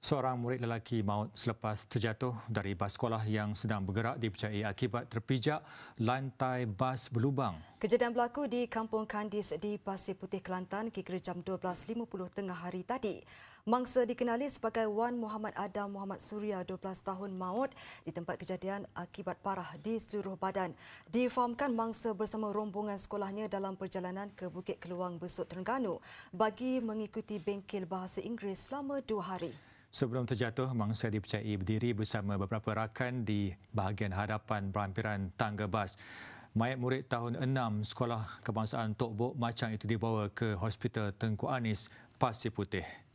Seorang murid lelaki maut selepas terjatuh dari bas sekolah yang sedang bergerak dipercayai akibat terpijak lantai bas berlubang. Kejadian berlaku di Kampung Kandis di Pasir Putih, Kelantan kira jam 12.50 tengah hari tadi. Mangsa dikenali sebagai Wan Muhammad Adam Muhammad Surya 12 tahun maut di tempat kejadian akibat parah di seluruh badan. Difahamkan mangsa bersama rombongan sekolahnya dalam perjalanan ke Bukit Keluang Besut Terengganu bagi mengikuti bengkel bahasa Inggeris selama dua hari. Sebelum terjatuh, mangsa dipercayai berdiri bersama beberapa rakan di bahagian hadapan berhampiran tangga bas. Mayat murid tahun 6 Sekolah Kebangsaan Tok Bok Macang itu dibawa ke Hospital Tengku Anis, Pasir Putih.